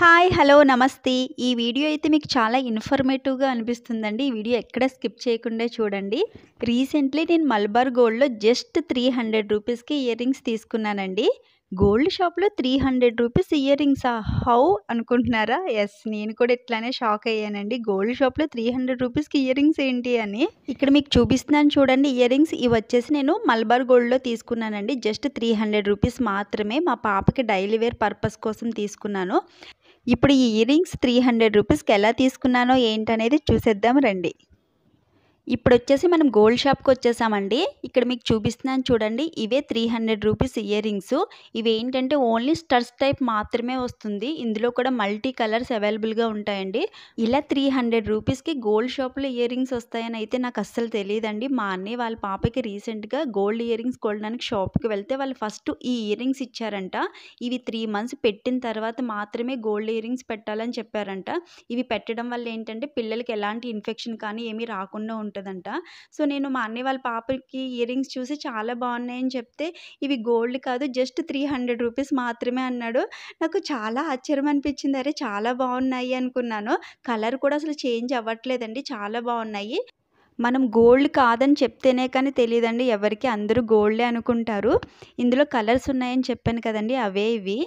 hi hello నమస్తే ఈ video అయితే మీకు చాలా ఇన్ఫర్మేటివ్గా అనిపిస్తుందండి ఈ వీడియో ఎక్కడ స్కిప్ చేయకుండా చూడండి రీసెంట్లీ నేను మల్బార్ గోల్డ్లో జస్ట్ త్రీ హండ్రెడ్ రూపీస్కి ఇయర్ రింగ్స్ తీసుకున్నానండి గోల్డ్ షాప్లో త్రీ హండ్రెడ్ రూపీస్ ఇయర్ రింగ్సా హౌ అనుకుంటున్నారా ఎస్ నేను కూడా ఇట్లానే షాక్ అయ్యానండి గోల్డ్ షాప్లో త్రీ హండ్రెడ్ రూపీస్కి ఇయర్ రింగ్స్ ఏంటి అని ఇక్కడ మీకు చూపిస్తున్నాను చూడండి ఇయర్ రింగ్స్ ఇవి వచ్చేసి నేను మల్బార్ గోల్డ్లో తీసుకున్నానండి జస్ట్ త్రీ హండ్రెడ్ రూపీస్ మాత్రమే మా పాపకి డైలీ వేర్ పర్పస్ కోసం తీసుకున్నాను ఇప్పుడు ఈ ఇయర్ రింగ్స్ త్రీ హండ్రెడ్ రూపీస్కి ఎలా తీసుకున్నానో ఏంటనేది చూసేద్దాం రండి ఇప్పుడు వచ్చేసి మనం గోల్డ్ షాప్కి వచ్చేసామండి ఇక్కడ మీకు చూపిస్తున్నాను చూడండి ఇవే three hundred rupees ear rings ఇవి ఏంటంటే ఓన్లీ స్టర్స్ టైప్ మాత్రమే వస్తుంది ఇందులో కూడా మల్టీ కలర్స్ అవైలబుల్గా ఉంటాయండి ఇలా త్రీ హండ్రెడ్ రూపీస్కి గోల్డ్ షాప్లో ఇయర్ రింగ్స్ వస్తాయని అయితే నాకు అస్సలు తెలియదండి మా అన్నయ్య వాళ్ళ పాపకి రీసెంట్గా గోల్డ్ ఇయర్ రింగ్స్ కొనడానికి షాప్కి వెళ్తే వాళ్ళు ఫస్ట్ ఈ ఇయర్ రింగ్స్ ఇచ్చారంట ఇవి త్రీ మంత్స్ పెట్టిన తర్వాత మాత్రమే గోల్డ్ ఇయర్ రింగ్స్ పెట్టాలని చెప్పారంట ఇవి పెట్టడం వల్ల ఏంటంటే పిల్లలకి ఎలాంటి ఇన్ఫెక్షన్ కానీ ఏమీ రాకుండా ఉంటుంది ఉంటుందంట సో నేను మా అన్నయ్య వాళ్ళ పాపకి ఇయర్ రింగ్స్ చూసి చాలా బాగున్నాయని చెప్తే ఇవి గోల్డ్ కాదు జస్ట్ త్రీ హండ్రెడ్ రూపీస్ మాత్రమే అన్నాడు నాకు చాలా ఆశ్చర్యం అనిపించింది అరే చాలా బాగున్నాయి అనుకున్నాను కలర్ కూడా అసలు చేంజ్ అవ్వట్లేదండి చాలా బాగున్నాయి మనం గోల్డ్ కాదని చెప్తేనే కానీ తెలియదండి ఎవరికి అందరూ గోల్డే అనుకుంటారు ఇందులో కలర్స్ ఉన్నాయని చెప్పాను కదండి అవే ఇవి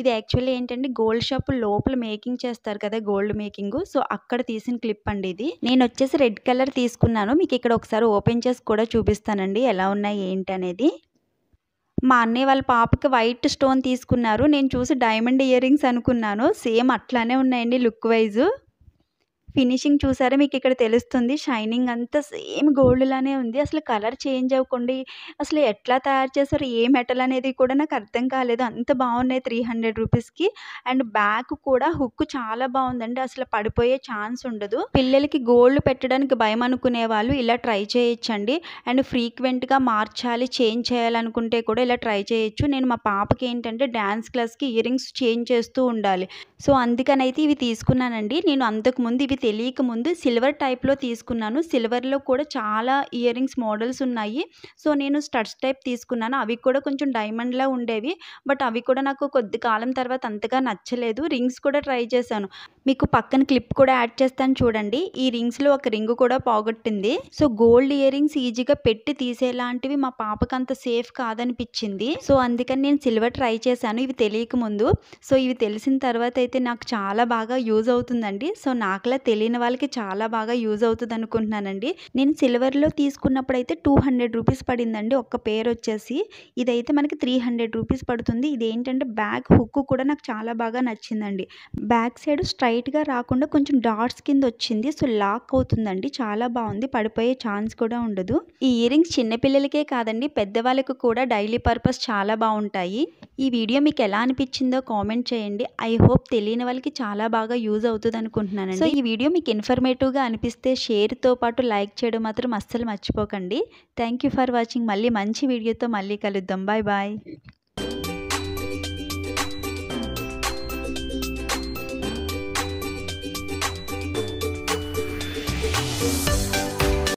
ఇది యాక్చువల్లీ ఏంటంటే గోల్డ్ షాప్ లోపల మేకింగ్ చేస్తారు కదా గోల్డ్ మేకింగ్ సో అక్కడ తీసిన క్లిప్ అండి ఇది నేను వచ్చేసి రెడ్ కలర్ తీసుకున్నాను మీకు ఇక్కడ ఒకసారి ఓపెన్ చేసి కూడా చూపిస్తానండి ఎలా ఉన్నాయి ఏంటి అనేది మా అన్నయ్య వాళ్ళ పాపకి వైట్ స్టోన్ తీసుకున్నారు నేను చూసి డైమండ్ ఇయర్ రింగ్స్ అనుకున్నాను సేమ్ అట్లానే ఉన్నాయండి లుక్ వైజు ఫినిషింగ్ చూసారా మీకు ఇక్కడ తెలుస్తుంది షైనింగ్ అంతా సేమ్ గోల్డ్లానే ఉంది అసలు కలర్ చేంజ్ అవ్వకుండా అసలు ఎట్లా తయారు చేశారు ఏ మెటల్ అనేది కూడా నాకు అర్థం కాలేదు అంత బాగున్నాయి త్రీ హండ్రెడ్ రూపీస్కి అండ్ బ్యాక్ కూడా హుక్ చాలా బాగుందండి అసలు పడిపోయే ఛాన్స్ ఉండదు పిల్లలకి గోల్డ్ పెట్టడానికి భయం అనుకునే వాళ్ళు ఇలా ట్రై చేయొచ్చండి అండ్ ఫ్రీక్వెంట్గా మార్చాలి చేంజ్ చేయాలనుకుంటే కూడా ఇలా ట్రై చేయొచ్చు నేను మా పాపకి ఏంటంటే డ్యాన్స్ క్లాస్కి రింగ్స్ చేంజ్ చేస్తూ ఉండాలి సో అందుకనైతే ఇవి తీసుకున్నానండి నేను అంతకుముందు ఇవి తెలియకముందు సిల్వర్ టైప్లో తీసుకున్నాను సిల్వర్లో కూడా చాలా ఇయర్ రింగ్స్ మోడల్స్ ఉన్నాయి సో నేను స్టడ్స్ టైప్ తీసుకున్నాను అవి కూడా కొంచెం డైమండ్లా ఉండేవి బట్ అవి కూడా నాకు కొద్ది కాలం తర్వాత అంతగా నచ్చలేదు రింగ్స్ కూడా ట్రై చేశాను మీకు పక్కన క్లిప్ కూడా యాడ్ చేస్తాను చూడండి ఈ రింగ్స్లో ఒక రింగ్ కూడా పోగొట్టింది సో గోల్డ్ ఇయర్ రింగ్స్ ఈజీగా పెట్టి తీసేలాంటివి మా పాపకు అంత సేఫ్ కాదనిపించింది సో అందుకని నేను సిల్వర్ ట్రై చేశాను ఇవి తెలియక ముందు సో ఇవి తెలిసిన తర్వాత అయితే నాకు చాలా బాగా యూజ్ అవుతుందండి సో నాకులా తెలియని వాళ్ళకి చాలా బాగా యూజ్ అవుతుంది అనుకుంటున్నానండి నేను సిల్వర్లో తీసుకున్నప్పుడు అయితే టూ హండ్రెడ్ రూపీస్ పడిందండి ఒక్క పేరు వచ్చేసి ఇదైతే మనకి త్రీ హండ్రెడ్ రూపీస్ పడుతుంది ఇదేంటంటే బ్యాక్ హుక్ కూడా నాకు చాలా బాగా నచ్చిందండి బ్యాక్ సైడ్ స్ట్రై లైట్గా రాకుండా కొంచెం డాట్స్ కింద వచ్చింది సో లాక్ అవుతుందండి చాలా బాగుంది పడిపోయే ఛాన్స్ కూడా ఉండదు ఈ ఇయరింగ్స్ చిన్నపిల్లలకే కాదండి పెద్దవాళ్ళకు కూడా డైలీ పర్పస్ చాలా బాగుంటాయి ఈ వీడియో మీకు ఎలా అనిపించిందో కామెంట్ చేయండి ఐ హోప్ తెలియని వాళ్ళకి చాలా బాగా యూజ్ అవుతుంది అనుకుంటున్నాను సో ఈ వీడియో మీకు ఇన్ఫర్మేటివ్గా అనిపిస్తే షేర్తో పాటు లైక్ చేయడం మాత్రం అస్సలు మర్చిపోకండి థ్యాంక్ ఫర్ వాచింగ్ మళ్ళీ మంచి వీడియోతో మళ్ళీ కలుద్దాం బాయ్ బాయ్